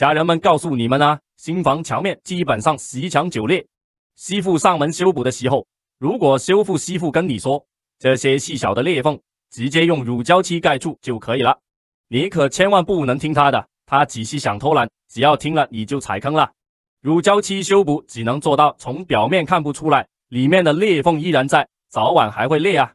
家人们，告诉你们啊，新房墙面基本上十墙九裂。师傅上门修补的时候，如果修复师傅跟你说这些细小的裂缝直接用乳胶漆盖住就可以了，你可千万不能听他的，他只是想偷懒，只要听了你就踩坑了。乳胶漆修补只能做到从表面看不出来，里面的裂缝依然在，早晚还会裂啊！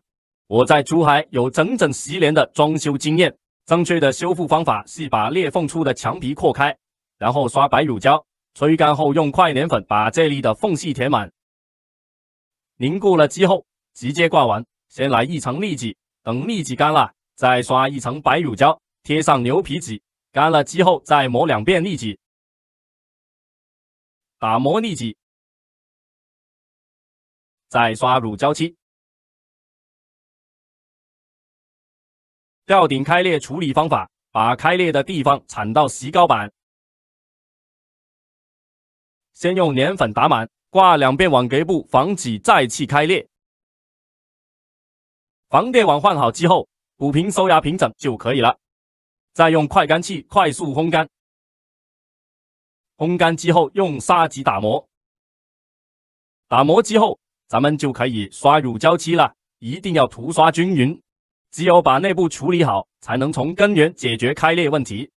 我在珠海有整整十年的装修经验，正确的修复方法是把裂缝处的墙皮扩开。然后刷白乳胶，吹干后用快粘粉把这里的缝隙填满，凝固了之后直接挂完。先来一层腻子，等腻子干了再刷一层白乳胶，贴上牛皮纸，干了之后再磨两遍腻子，打磨腻子，再刷乳胶漆。吊顶开裂处理方法：把开裂的地方铲到石膏板。先用粘粉打满，挂两遍网格布，防止再次开裂。防电网换好之后，补平收压平整就可以了。再用快干器快速烘干，烘干之后用砂纸打磨，打磨之后咱们就可以刷乳胶漆了。一定要涂刷均匀，只有把内部处理好，才能从根源解决开裂问题。